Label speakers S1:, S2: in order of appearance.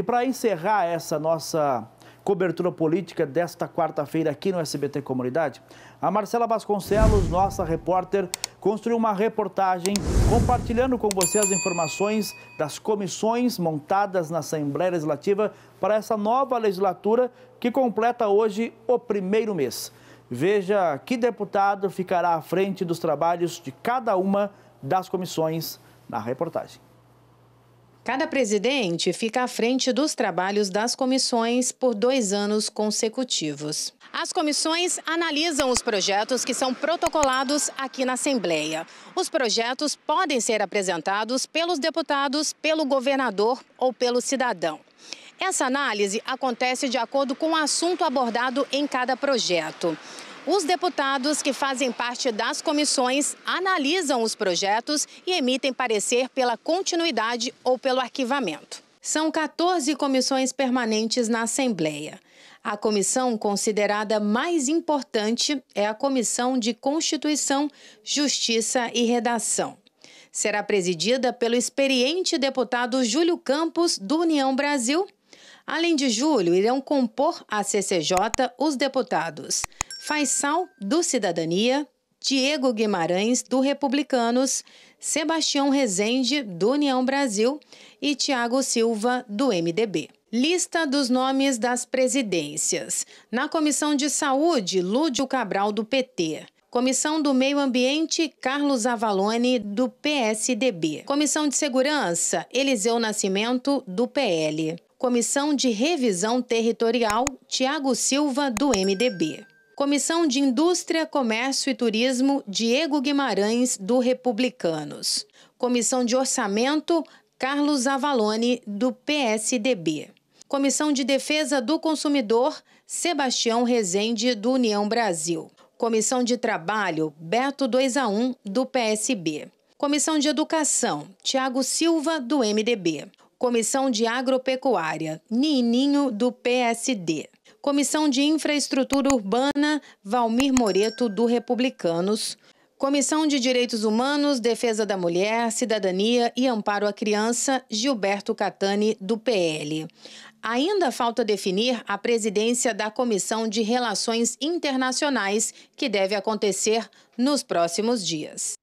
S1: E para encerrar essa nossa cobertura política desta quarta-feira aqui no SBT Comunidade, a Marcela Vasconcelos, nossa repórter, construiu uma reportagem compartilhando com você as informações das comissões montadas na Assembleia Legislativa para essa nova legislatura que completa hoje o primeiro mês. Veja que deputado ficará à frente dos trabalhos de cada uma das comissões na reportagem.
S2: Cada presidente fica à frente dos trabalhos das comissões por dois anos consecutivos. As comissões analisam os projetos que são protocolados aqui na Assembleia. Os projetos podem ser apresentados pelos deputados, pelo governador ou pelo cidadão. Essa análise acontece de acordo com o assunto abordado em cada projeto. Os deputados que fazem parte das comissões analisam os projetos e emitem parecer pela continuidade ou pelo arquivamento. São 14 comissões permanentes na Assembleia. A comissão considerada mais importante é a Comissão de Constituição, Justiça e Redação. Será presidida pelo experiente deputado Júlio Campos, do União Brasil, Além de julho, irão compor a CCJ os deputados Faisal, do Cidadania, Diego Guimarães, do Republicanos, Sebastião Rezende, do União Brasil e Tiago Silva, do MDB. Lista dos nomes das presidências. Na Comissão de Saúde, Lúdio Cabral, do PT. Comissão do Meio Ambiente, Carlos Avalone, do PSDB. Comissão de Segurança, Eliseu Nascimento, do PL. Comissão de Revisão Territorial, Tiago Silva, do MDB. Comissão de Indústria, Comércio e Turismo, Diego Guimarães, do Republicanos. Comissão de Orçamento, Carlos Avalone, do PSDB. Comissão de Defesa do Consumidor, Sebastião Rezende, do União Brasil. Comissão de Trabalho, Beto 2 a 1, do PSB. Comissão de Educação, Tiago Silva, do MDB. Comissão de Agropecuária, Nininho do PSD. Comissão de Infraestrutura Urbana, Valmir Moreto do Republicanos. Comissão de Direitos Humanos, Defesa da Mulher, Cidadania e Amparo à Criança, Gilberto Catani, do PL. Ainda falta definir a presidência da Comissão de Relações Internacionais, que deve acontecer nos próximos dias.